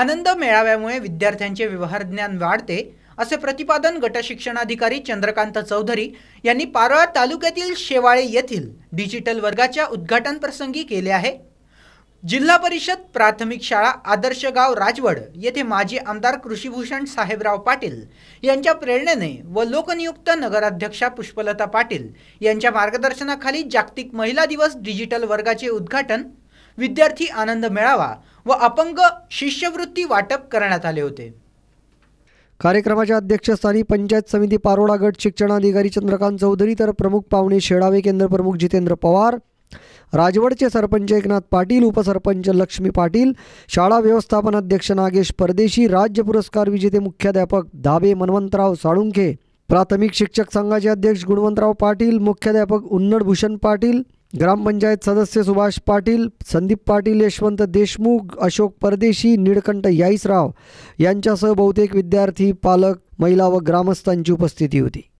आनंद मेळाव्यामुळे विद्यार्थ्यांचे व्यवहार ज्ञान वाढते असे प्रतिपादन गटशिक्षणाधिकारी चंद्रकांत चौधरी यांनी पारोळा तालुक्यातील शेवाळे येथील डिजिटल वर्गाच्या उद्घाटन प्रसंगी केले आहे जिल्हा परिषद प्राथमिक शाळा आदर्श गाव राजवड येथे माजी आमदार कृषीभूषण साहेबराव पाटील यांच्या प्रेरणेने व लोकनियुक्त नगराध्यक्षा पुष्पलता पाटील यांच्या मार्गदर्शनाखाली जागतिक महिला दिवस डिजिटल वर्गाचे उद्घाटन विद्यार्थी आनंद मेळावा व अपंग शिष्यवृत्ती वाटप करण्यात आले होते कार्यक्रमाच्या अध्यक्षस्थानी पंचायत समिती पारोळा गट शिक्षणाधिकारी चंद्रकांत चौधरी तर प्रमुख पाहुणे शेडावे केंद्र प्रमुख जितेंद्र पवार राजवडचे सरपंच एकनाथ पाटील उपसरपंच लक्ष्मी पाटील शाळा व्यवस्थापन अध्यक्ष नागेश परदेशी राज्य पुरस्कार विजेते मुख्याध्यापक धाबे मनवंतराव साळुंखे प्राथमिक शिक्षक संघाचे अध्यक्ष गुणवंतराव पाटील मुख्याध्यापक उन्नडभूषण पाटील ग्रामपंचायत सदस्य सुभाष पाटील संदीप पाटील यशवंत देशमुख अशोक परदेशी निळकंठ याईसराव यांच्यासह बहुतेक विद्यार्थी पालक महिला व ग्रामस्थांची उपस्थिती होती